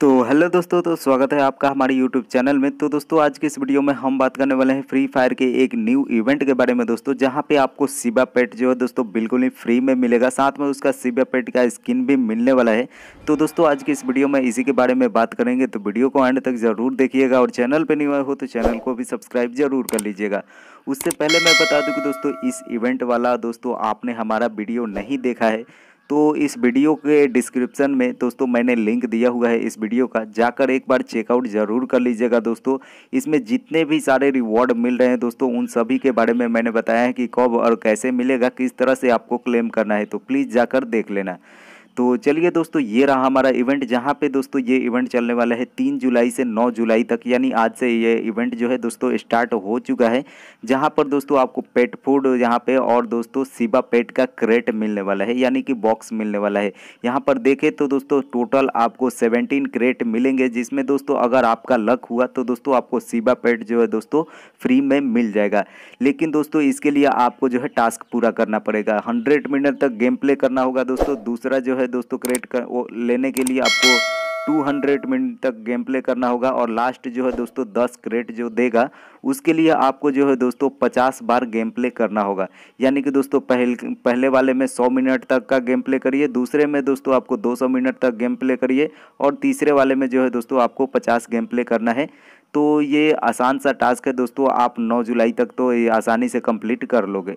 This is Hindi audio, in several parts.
तो हेलो दोस्तों तो स्वागत है आपका हमारे यूट्यूब चैनल में तो दोस्तों आज के इस वीडियो में हम बात करने वाले हैं फ्री फायर के एक न्यू इवेंट के बारे में दोस्तों जहां पे आपको सिबा पेट जो है दोस्तों बिल्कुल ही फ्री में मिलेगा साथ में उसका सिबा पेट का स्किन भी मिलने वाला है तो दोस्तों आज के इस वीडियो में इसी के बारे में बात करेंगे तो वीडियो को एंड तक ज़रूर देखिएगा और चैनल पर नहीं हुआ हो तो चैनल को भी सब्सक्राइब जरूर कर लीजिएगा उससे पहले मैं बता दूँ कि दोस्तों इस इवेंट वाला दोस्तों आपने हमारा वीडियो नहीं देखा है तो इस वीडियो के डिस्क्रिप्शन में दोस्तों मैंने लिंक दिया हुआ है इस वीडियो का जाकर एक बार चेकआउट ज़रूर कर लीजिएगा दोस्तों इसमें जितने भी सारे रिवॉर्ड मिल रहे हैं दोस्तों उन सभी के बारे में मैंने बताया है कि कब और कैसे मिलेगा किस तरह से आपको क्लेम करना है तो प्लीज़ जाकर देख लेना तो चलिए दोस्तों ये रहा हमारा इवेंट जहाँ पे दोस्तों ये इवेंट चलने वाला है तीन जुलाई से नौ जुलाई तक यानी आज से ये इवेंट जो है दोस्तों स्टार्ट हो चुका है जहाँ पर दोस्तों आपको पेट फूड यहाँ पे और दोस्तों सिबा पेट का क्रेट मिलने वाला है यानी कि बॉक्स मिलने वाला है यहाँ पर देखें तो दोस्तों टोटल आपको सेवनटीन क्रेट मिलेंगे जिसमें दोस्तों अगर आपका लक हुआ तो दोस्तों आपको सिबा पेट जो है दोस्तों फ्री में मिल जाएगा लेकिन दोस्तों इसके लिए आपको जो है टास्क पूरा करना पड़ेगा हंड्रेड मिनट तक गेम प्ले करना होगा दोस्तों दूसरा जो है है दोस्तों क्रिएट कर वो लेने के लिए आपको 200 मिनट तक गेम प्ले करना होगा और लास्ट जो है दोस्तों 10 क्रेट जो देगा उसके लिए आपको जो है दोस्तों 50 बार गेम प्ले करना होगा यानी कि दोस्तों पहल पहले वाले में 100 मिनट तक का गेम प्ले करिए दूसरे में दोस्तों आपको 200 मिनट तक गेम प्ले करिए और तीसरे वाले में जो है दोस्तों आपको 50 गेम प्ले करना है तो ये आसान सा टास्क है दोस्तों आप 9 जुलाई तक तो ये आसानी से कंप्लीट कर लोगे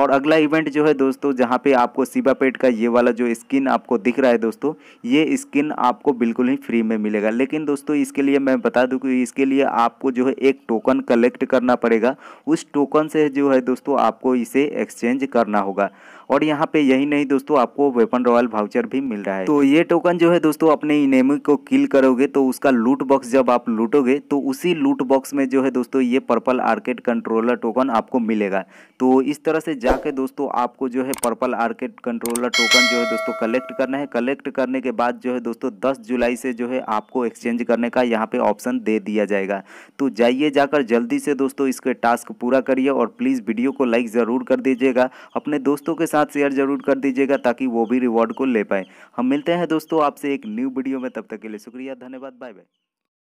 और अगला इवेंट जो है दोस्तों जहाँ पे आपको सीबा पेट का ये वाला जो स्किन आपको दिख रहा है दोस्तों ये स्किन आपको बिल्कुल ही फ्री में मिलेगा लेकिन दोस्तों इसके लिए मैं बता दूँ कि इसके लिए आपको जो है एक टोकन कलेक्ट करना पड़ेगा उस टोकन से जो है दोस्तों आपको इसे एक्सचेंज करना होगा और यहाँ पे यही नहीं दोस्तों आपको वेपन रॉयल भाउचर भी मिल रहा है तो ये टोकन जो है दोस्तों अपने इनेमी को किल करोगे तो उसका लूट बॉक्स जब आप लूटोगे तो उसी लूट बॉक्स में जो है दोस्तों ये पर्पल आर्केड कंट्रोलर टोकन आपको मिलेगा तो इस तरह से जाके दोस्तों आपको जो है पर्पल आर्केड कंट्रोलर टोकन जो है दोस्तों कलेक्ट करना है कलेक्ट करने के बाद जो है दोस्तों दस जुलाई से जो है आपको एक्सचेंज करने का यहाँ पे ऑप्शन दे दिया जाएगा तो जाइए जाकर जल्दी से दोस्तों इसके टास्क पूरा करिए और प्लीज़ वीडियो को लाइक ज़रूर कर दीजिएगा अपने दोस्तों के साथ साथ शेयर जरूर कर दीजिएगा ताकि वो भी रिवॉर्ड को ले पाए हम मिलते हैं दोस्तों आपसे एक न्यू वीडियो में तब तक के लिए शुक्रिया धन्यवाद बाय बाय